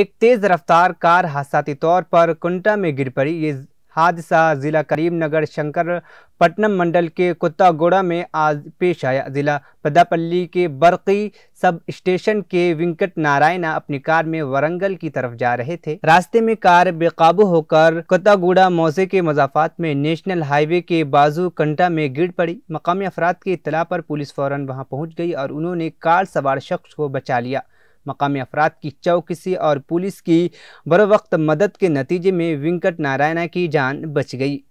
एक तेज रफ्तार कार हादसाती तौर पर कुंटा में गिर पड़ी ये हादसा जिला करीमनगर शंकर पटनम मंडल के कुत्तागोड़ा में आज पेश आया जिला पदापल्ली के बरकी सब स्टेशन के वेंकट नारायणा अपनी कार में वरंगल की तरफ जा रहे थे रास्ते में कार बेकाबू होकर कुत्तागोड़ा मौजे के मजाफात में नेशनल हाईवे के बाजू कंटा में गिर पड़ी मकामी अफराद की इतला पर पुलिस फौरन वहां पहुंच गई और उन्होंने कार सवार शख्स को बचा लिया मकामी अफराद की चौकसी और पुलिस की बर वक्त मदद के नतीजे में वेंकट नारायणा की जान बच गई